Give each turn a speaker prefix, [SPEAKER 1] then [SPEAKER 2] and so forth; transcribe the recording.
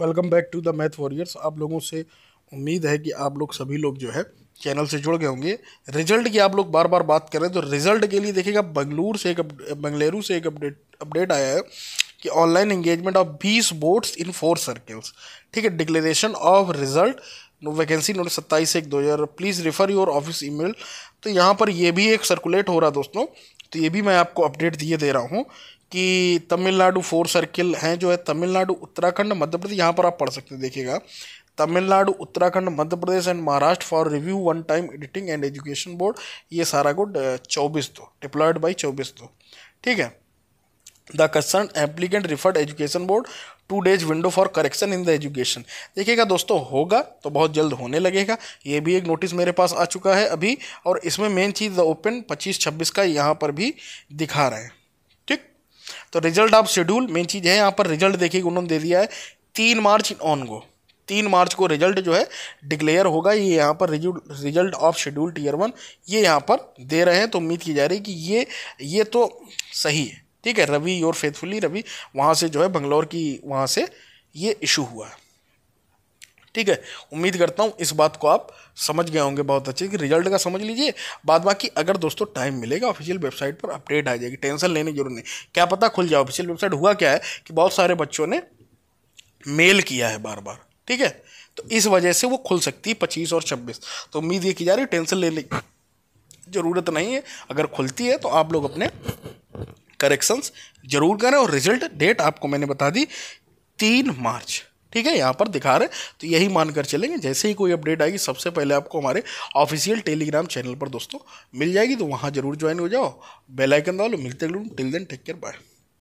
[SPEAKER 1] welcome back to the math warriors आप लोगों से उम्मीद है कि आप लोग सभी लोग जो है चैनल से जुड़ गए होंगे रिजल्ट की आप लोग बार बार बात करें तो रिजल्ट के लिए देखिएगा बंगलूर से एक बंगलेरू से एक अपडेट अपडेट आया है कि ऑनलाइन एंगेजमेंट ऑफ बीस बोर्ड्स इन फोर सर्कल्स ठीक है declaration of result vacancy notice सत्ताईस एक दो हज़ार प्लीज़ रिफ़र योर ऑफिस ई तो यहाँ पर यह भी एक सर्कुलेट हो रहा दोस्तों तो ये भी मैं आपको अपडेट दिए दे रहा हूँ कि तमिलनाडु फोर सर्किल हैं जो है तमिलनाडु उत्तराखंड मध्य प्रदेश यहाँ पर आप पढ़ सकते हैं देखिएगा Tamil Nadu Uttarakhand Madhya Pradesh and Maharashtra for review one time editing and education board ये सारा गुड चौबीस दो डिप्लॉयड बाई चौबीस दो ठीक है the concern applicant referred education board two days window for correction in the education देखिएगा दोस्तों होगा तो बहुत जल्द होने लगेगा ये भी एक नोटिस मेरे पास आ चुका है अभी और इसमें मेन चीज़ द ओपन पच्चीस छब्बीस का यहाँ पर भी दिखा रहे हैं तो रिजल्ट ऑफ शेड्यूल मेन चीज़ है यहाँ पर रिजल्ट देखिए उन्होंने दे दिया है तीन मार्च ऑन गो तीन मार्च को रिजल्ट जो है डिक्लेयर होगा ये यहाँ पर result of schedule tier one ये यहाँ पर दे रहे हैं तो उम्मीद की जा रही है कि ये ये तो सही है ठीक है रवि और फेथफुली रवि वहाँ से जो है बंगलौर की वहाँ से ये इशू हुआ है ठीक है उम्मीद करता हूँ इस बात को आप समझ गए होंगे बहुत अच्छे कि रिजल्ट का समझ लीजिए बाद बाकी अगर दोस्तों टाइम मिलेगा ऑफिशियल वेबसाइट पर अपडेट आ जाएगी टेंशन लेने की जरूरत नहीं क्या पता खुल जाए ऑफिशियल वेबसाइट हुआ क्या है कि बहुत सारे बच्चों ने मेल किया है बार बार ठीक है तो इस वजह से वो खुल सकती है पच्चीस और छब्बीस तो उम्मीद ये की जा रही है टेंशन लेने की ज़रूरत नहीं है अगर खुलती है तो आप लोग अपने करेक्शंस जरूर करें और रिजल्ट डेट आपको मैंने बता दी तीन मार्च ठीक है यहाँ पर दिखा रहे हैं तो यही मानकर चलेंगे जैसे ही कोई अपडेट आएगी सबसे पहले आपको हमारे ऑफिशियल टेलीग्राम चैनल पर दोस्तों मिल जाएगी तो वहाँ जरूर ज्वाइन हो जाओ बेलाइकन दबा लो मिलते till then take care bye